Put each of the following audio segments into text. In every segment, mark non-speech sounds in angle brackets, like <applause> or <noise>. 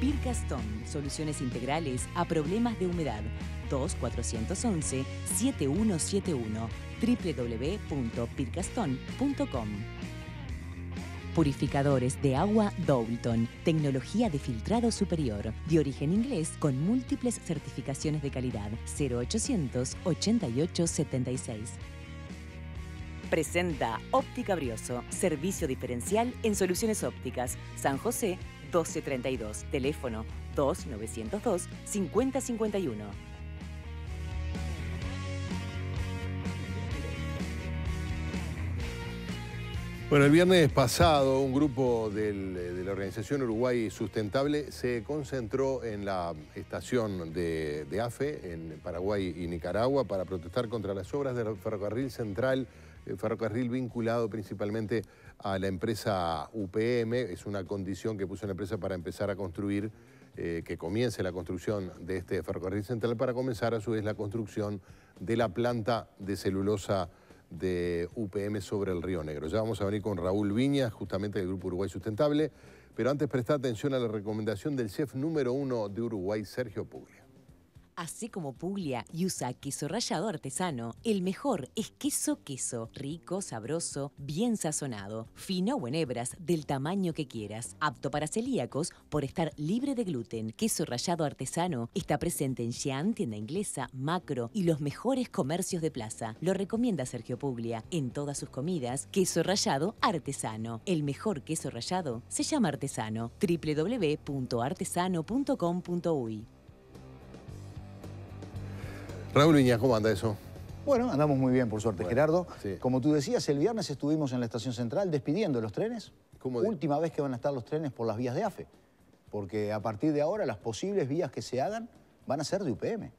PIRCASTON, soluciones integrales a problemas de humedad. 2411-7171 www.pircaston.com Purificadores de agua Doulton, tecnología de filtrado superior, de origen inglés con múltiples certificaciones de calidad, 0800 8876 Presenta Óptica Brioso, servicio diferencial en soluciones ópticas, San José 1232, teléfono 2902-5051. Bueno, el viernes pasado un grupo de la Organización Uruguay Sustentable se concentró en la estación de, AFE e en Paraguay y Nicaragua para protestar contra las obras del ferrocarril central, el eh, ferrocarril vinculado principalmente a la empresa UPM, es una condición que puso la empresa para empezar a construir, eh, que comience la construcción de este ferrocarril central, para comenzar a su vez la construcción de la planta de celulosa de UPM sobre el Río Negro. Ya vamos a venir con Raúl Viñas, justamente del Grupo Uruguay Sustentable, pero antes presta atención a la recomendación del chef número uno de Uruguay, Sergio Puglia. Así como Puglia y usa queso rallado artesano. El mejor es queso queso, rico, sabroso, bien sazonado, fino o en hebras, del tamaño que quieras, apto para celíacos por estar libre de gluten. Queso rallado artesano está presente en Shean tienda inglesa, Macro y los mejores comercios de plaza. Lo recomienda Sergio Puglia en todas sus comidas. Queso rallado artesano. El mejor queso rallado se llama artesano. www.artesano.com.uy Raúl Viñas, ¿cómo anda eso? Bueno, andamos muy bien, por suerte, Gerardo. Como tú decías, el viernes estuvimos en la estación central despidiendo los trenes. Última vez que van a estar los trenes por las vías de AFE. Porque a partir de ahora las posibles vías que se hagan van a ser de UPM.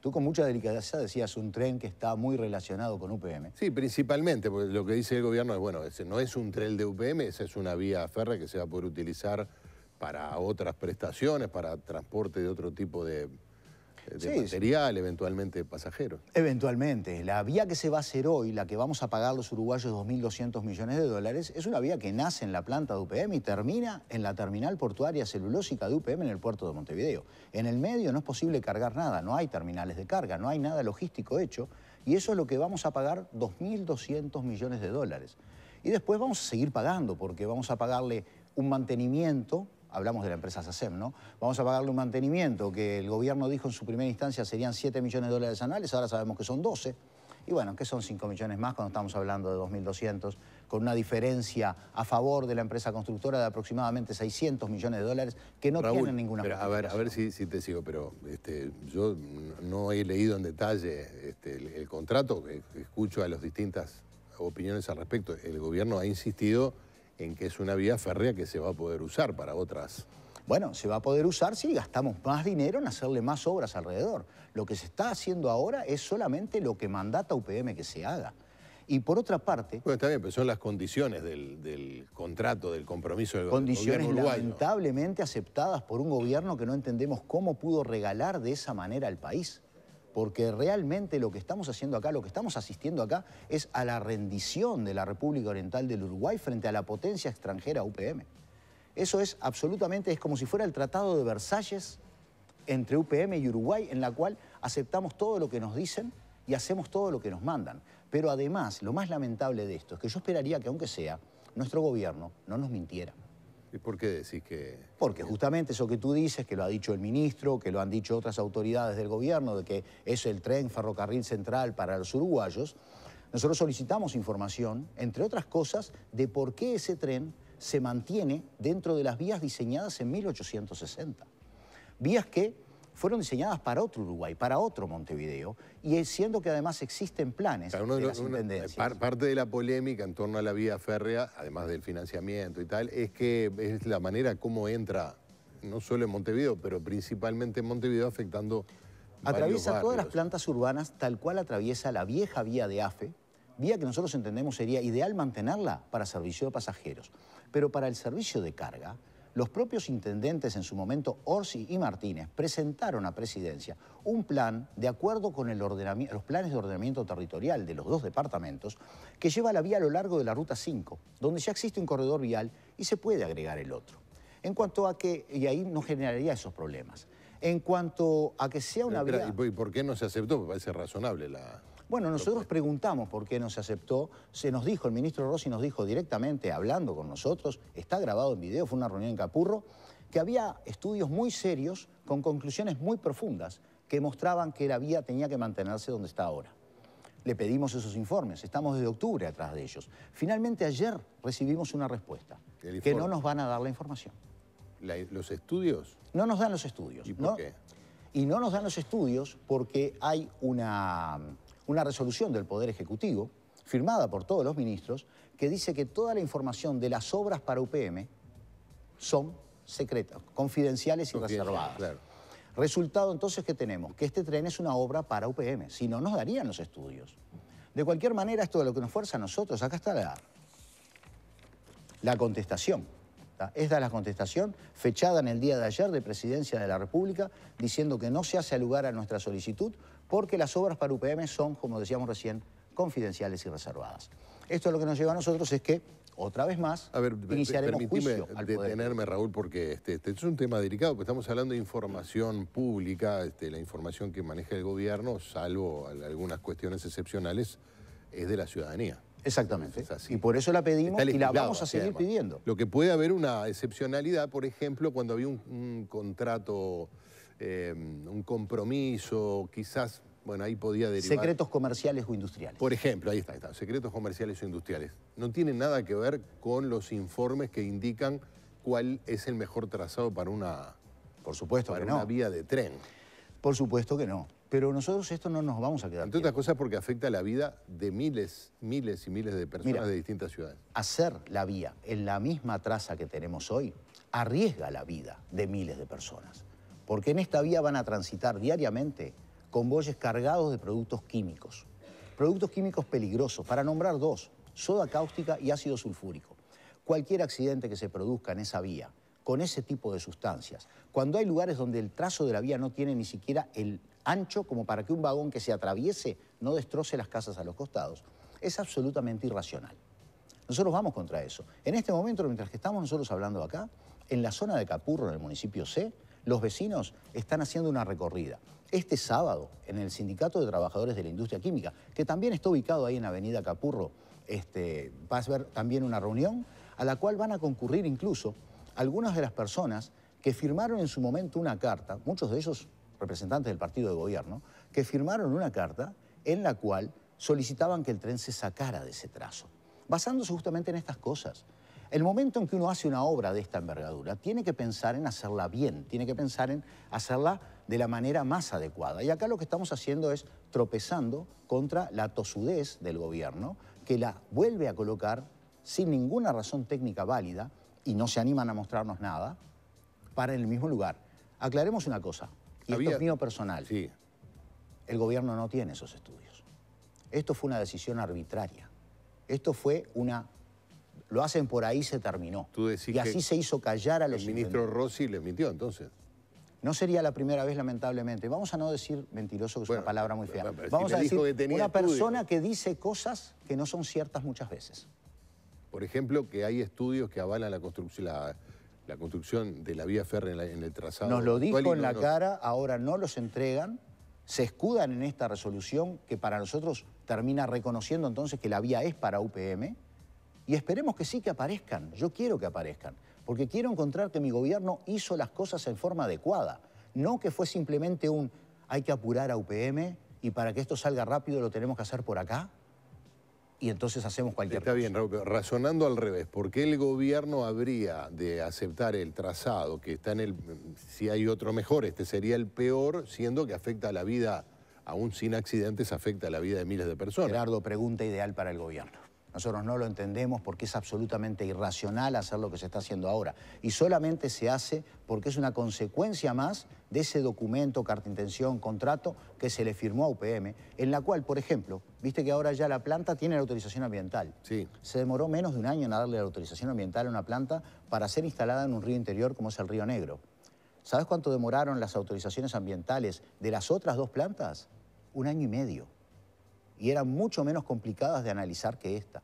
Tú con mucha delicadeza decías un tren que está muy relacionado con UPM. Sí, principalmente, porque lo que dice el gobierno es, bueno, ese no es un tren de UPM, esa es una vía férrea que se va a poder utilizar para otras prestaciones, para transporte de otro tipo de de material, eventualmente pasajeros. Eventualmente. La vía que se va a hacer hoy, la que vamos a pagar los uruguayos 2.200 millones de dólares, es una vía que nace en la planta de UPM y termina en la terminal portuaria celulósica de UPM en el puerto de Montevideo. En el medio no es posible cargar nada, no hay terminales de carga, no hay nada logístico hecho y eso es lo que vamos a pagar 2.200 millones de dólares. Y después vamos a seguir pagando porque vamos a pagarle un mantenimiento hablamos de la empresa SACEM, ¿no? Vamos a pagarle un mantenimiento que el gobierno dijo en su primera instancia serían 7 millones de dólares anuales, ahora sabemos que son 12. Y bueno, ¿qué son 5 millones más cuando estamos hablando de 2.200, con una diferencia a favor de la empresa constructora de aproximadamente 600 millones de dólares que no tienen ninguna... Pero, a ver, a ver si, te sigo, pero este, yo no he leído en detalle este, el, el, contrato, escucho a las distintas opiniones al respecto. El gobierno ha insistido en que es una vía férrea que se va a poder usar para otras. Bueno, se va a poder usar si gastamos más dinero en hacerle más obras alrededor. Lo que se está haciendo ahora es solamente lo que mandata UPM que se haga. Y por otra parte... Bueno, está bien, pero son las condiciones del, contrato, del compromiso del Condiciones lamentablemente aceptadas por un gobierno que no entendemos cómo pudo regalar de esa manera al país porque realmente lo que estamos haciendo acá, lo que estamos asistiendo acá, es a la rendición de la República Oriental del Uruguay frente a la potencia extranjera UPM. Eso es absolutamente, es como si fuera el Tratado de Versalles entre UPM y Uruguay, en la cual aceptamos todo lo que nos dicen y hacemos todo lo que nos mandan. Pero además, lo más lamentable de esto es que yo esperaría que, aunque sea, nuestro gobierno no nos mintiera. ¿Y por qué decís que...? Porque justamente eso que tú dices, que lo ha dicho el ministro, que lo han dicho otras autoridades del gobierno, de que es el tren ferrocarril central para los uruguayos, nosotros solicitamos información, entre otras cosas, de por qué ese tren se mantiene dentro de las vías diseñadas en 1860. Vías que fueron diseñadas para otro Uruguay, para otro Montevideo, y siendo que además existen planes de eh, parte de la polémica en torno a la vía férrea, además del financiamiento y tal, es que es la manera como entra, no solo en Montevideo, pero principalmente en Montevideo, afectando Atraviesa todas las plantas urbanas tal cual atraviesa la vieja vía de AFE, vía que nosotros entendemos sería ideal mantenerla para servicio de pasajeros. Pero para el servicio de carga, los propios intendentes en su momento, Orsi y Martínez, presentaron a presidencia un plan de acuerdo con los planes de ordenamiento territorial de los dos departamentos que lleva la vía a lo largo de la Ruta 5, donde ya existe un corredor vial y se puede agregar el otro. En cuanto a que, y ahí no generaría esos problemas, en cuanto a que sea una eh, vía... ¿Y por qué no se aceptó? Me parece razonable la... Bueno, nosotros preguntamos por qué no se aceptó. Se nos dijo, el ministro Rossi nos dijo directamente, hablando con nosotros, está grabado en video, fue una reunión en Capurro, que había estudios muy serios con conclusiones muy profundas que mostraban que la vía tenía que mantenerse donde está ahora. Le pedimos esos informes, estamos desde octubre atrás de ellos. Finalmente ayer recibimos una respuesta, que no nos van a dar la información los estudios? No nos dan los estudios. ¿Y por no, qué? Y no nos dan los estudios porque hay una, una resolución del Poder Ejecutivo, firmada por todos los ministros, que dice que toda la información de las obras para UPM son secretas, confidenciales y reservadas. Resultado entonces que tenemos que este tren es una obra para UPM, si no nos darían los estudios. De cualquier manera, esto de lo que nos fuerza a nosotros, acá está la, la contestación. Esta es la contestación fechada en el día de ayer de Presidencia de la República, diciendo que no se hace lugar a nuestra solicitud porque las obras para UPM son, como decíamos recién, confidenciales y reservadas. Esto es lo que nos lleva a nosotros es que, otra vez más, iniciaremos juicio detenerme, Raúl, porque este, este, es un tema delicado, porque estamos hablando de información pública, este, la información que maneja el gobierno, salvo algunas cuestiones excepcionales, es de la ciudadanía. Exactamente. Y por eso la pedimos y la vamos a seguir pidiendo. Lo que puede haber una excepcionalidad, por ejemplo, cuando había un, contrato, em, un compromiso, quizás, bueno, ahí podía derivar. Secretos comerciales o industriales. Por ejemplo, ahí está, está, secretos comerciales o industriales. No tiene nada que ver con los informes que indican cuál es el mejor trazado para una, por supuesto vía de tren. Por supuesto que no. Pero nosotros esto no nos vamos a quedar. Entre otras cosas porque afecta la vida de miles, miles y miles de personas de distintas ciudades. Hacer la vía en la misma traza que tenemos hoy arriesga la vida de miles de personas. Porque en esta vía van a transitar diariamente convoyes cargados de productos químicos. Productos químicos peligrosos, para nombrar dos, soda cáustica y ácido sulfúrico. Cualquier accidente que se produzca en esa vía con ese tipo de sustancias, cuando hay lugares donde el trazo de la vía no tiene ni siquiera el ancho como para que un vagón que se atraviese no destroce las casas a los costados, es absolutamente irracional. Nosotros vamos contra eso. En este momento, mientras que estamos nosotros hablando acá, en la zona de Capurro, en el municipio C, los vecinos están haciendo una recorrida. Este sábado, en el Sindicato de Trabajadores de la Industria Química, que también está ubicado ahí en Avenida Capurro, este, vas a ver también una reunión a la cual van a concurrir incluso algunas de las personas que firmaron en su momento una carta, muchos de ellos representantes del partido de gobierno, que firmaron una carta en la cual solicitaban que el tren se sacara de ese trazo, basándose justamente en estas cosas. El momento en que uno hace una obra de esta envergadura, tiene que pensar en hacerla bien, tiene que pensar en hacerla de la manera más adecuada. Y acá lo que estamos haciendo es tropezando contra la tosudez del gobierno, que la vuelve a colocar sin ninguna razón técnica válida y no se animan a mostrarnos nada, para el mismo lugar. Aclaremos una cosa, y esto es mío personal, sí. el gobierno no tiene esos estudios. Esto fue una decisión arbitraria. Esto fue una... Lo hacen por ahí, se terminó. y así se hizo callar a los... El ministro Rossi le mintió entonces. No sería la primera vez, lamentablemente. Vamos a no decir mentiroso, que es una palabra muy fea. Vamos a decir una persona que dice cosas que no son ciertas muchas veces. Por ejemplo, que hay estudios que avalan la construcción, la construcción de la vía férrea en, el trazado. Nos lo dijo en la cara, ahora no los entregan, se escudan en esta resolución que para nosotros termina reconociendo entonces que la vía es para UPM y esperemos que sí que aparezcan, yo quiero que aparezcan, porque quiero encontrar que mi gobierno hizo las cosas en forma adecuada, no que fue simplemente un hay que apurar a UPM y para que esto salga rápido lo tenemos que hacer por acá y entonces hacemos cualquier Está bien, razonando al revés, ¿por qué el gobierno habría de aceptar el trazado que está en el... Si hay otro mejor, este sería el peor, siendo que afecta a la vida, aún sin accidentes, afecta a la vida de miles de personas? Gerardo, pregunta ideal para el gobierno. Nosotros no lo entendemos porque es absolutamente irracional hacer lo que se está haciendo ahora. Y solamente se hace porque es una consecuencia más de ese documento, carta intención, contrato que se le firmó a UPM, en la cual, por ejemplo, viste que ahora ya la planta tiene la autorización ambiental. Sí. Se demoró menos de un año en darle la autorización ambiental a una planta para ser instalada en un río interior como es el Río Negro. ¿Sabes cuánto demoraron las autorizaciones ambientales de las otras dos plantas? Un año y medio y eran mucho menos complicadas de analizar que esta.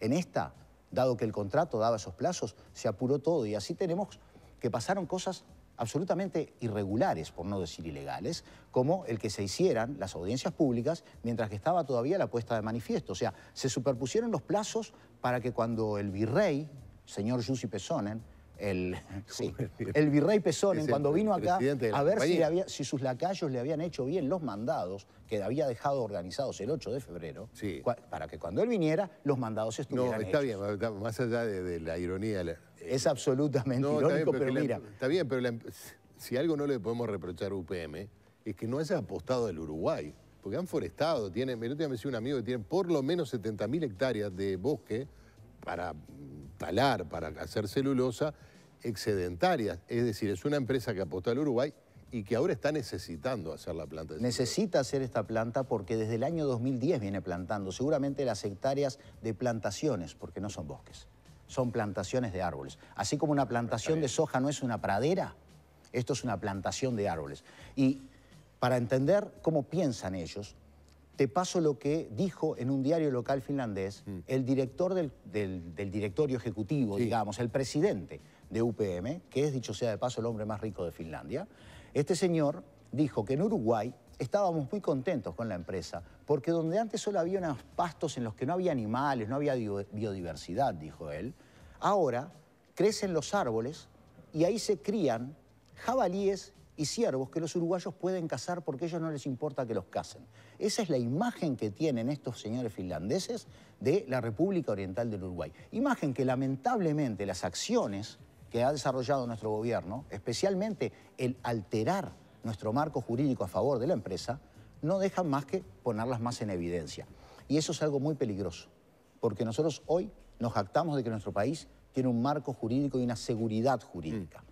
En esta, dado que el contrato daba esos plazos, se apuró todo y así tenemos que pasaron cosas absolutamente irregulares, por no decir ilegales, como el que se hicieran las audiencias públicas mientras que estaba todavía la puesta de manifiesto. O sea, se superpusieron los plazos para que cuando el virrey, señor Jussi Pesonen, <laughs> el, virrey Pezón, cuando vino acá a ver si, sus lacayos le habían hecho bien los mandados que había dejado organizados el 8 de febrero, para que cuando él viniera los mandados estuvieran No, está bien, más allá de, la ironía. Eh, es absolutamente irónico, pero mira... Está bien, pero si algo no le podemos reprochar a UPM es que no haya apostado del Uruguay, porque han forestado, tienen, un amigo que tiene por lo menos 70.000 hectáreas de bosque para talar, para hacer celulosa, excedentaria, Es decir, es una empresa que apostó al Uruguay y que ahora está necesitando hacer la planta. Necesita hacer esta planta porque desde el año 2010 viene plantando, seguramente las hectáreas de plantaciones, porque no son bosques, son plantaciones de árboles. Así como una plantación de soja no es una pradera, esto es una plantación de árboles. Y para entender cómo piensan ellos, te paso lo que dijo en un diario local finlandés mm. el director del, directorio ejecutivo, digamos, el presidente de UPM, que es, dicho sea de paso, el hombre más rico de Finlandia. Este señor dijo que en Uruguay estábamos muy contentos con la empresa, porque donde antes solo había unos pastos en los que no había animales, no había biodiversidad, dijo él, ahora crecen los árboles y ahí se crían jabalíes y ciervos que los uruguayos pueden cazar porque a ellos no les importa que los casen. Esa es la imagen que tienen estos señores finlandeses de la República Oriental del Uruguay. Imagen que lamentablemente las acciones que ha desarrollado nuestro gobierno, especialmente el alterar nuestro marco jurídico a favor de la empresa, no dejan más que ponerlas más en evidencia. Y eso es algo muy peligroso, porque nosotros hoy nos jactamos de que nuestro país tiene un marco jurídico y una seguridad jurídica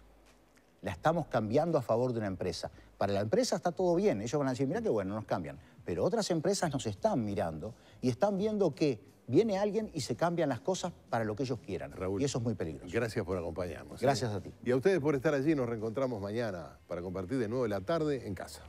la estamos cambiando a favor de una empresa. Para la empresa está todo bien, ellos van a decir, mira qué bueno, nos cambian. Pero otras empresas nos están mirando y están viendo que viene alguien y se cambian las cosas para lo que ellos quieran. y eso es muy peligroso. Gracias por acompañarnos. ¿eh? Gracias a ti. Y a ustedes por estar allí. Nos reencontramos mañana para compartir de nuevo la tarde en casa.